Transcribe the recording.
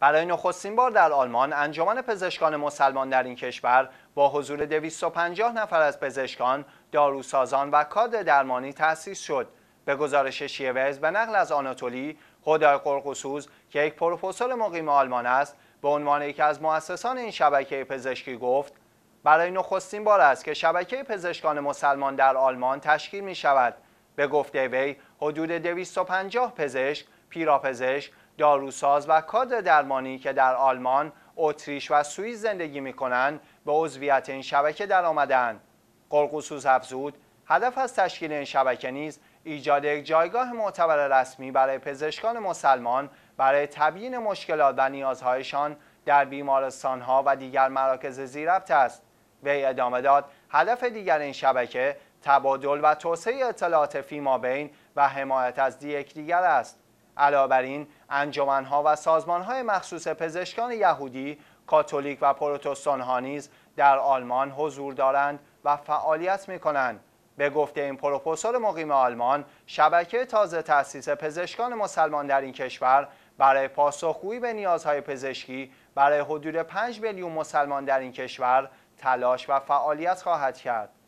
برای نخستین بار در آلمان انجمن پزشکان مسلمان در این کشور با حضور 250 نفر از پزشکان، داروسازان و کادر درمانی تأسیس شد. به گزارش شیوز به نقل از آناتولی، خدای قرقوسوز که یک پروفسور مقیم آلمان است، به عنوان یکی از مؤسسان این شبکه پزشکی گفت: برای نخستین بار است که شبکه پزشکان مسلمان در آلمان تشکیل می شود. به گفته وی حدود 250 پزشک، پیراپزشک داروساز و کادر درمانی که در آلمان، اتریش و سوئیس زندگی می کنند به عضویت این شبکه در آمدن. قرقصوز افزود هدف از تشکیل این شبکه نیز ایجاد یک جایگاه معتبر رسمی برای پزشکان مسلمان برای تبیین مشکلات و نیازهایشان در بیمارستانها و دیگر مراکز زیربط است وی ادامه داد هدف دیگر این شبکه تبادل و توسعه اطلاعات بین و حمایت از یکدیگر است علاوه بر این انجمنها و سازمانهای مخصوص پزشکان یهودی کاتولیک و پروتستان ها نیز در آلمان حضور دارند و فعالیت می کنند. به گفته این پروفسور مقیم آلمان شبکه تازه تأسیس پزشکان مسلمان در این کشور برای پاسخگویی به نیازهای پزشکی برای حدود 5 میلیون مسلمان در این کشور تلاش و فعالیت خواهد کرد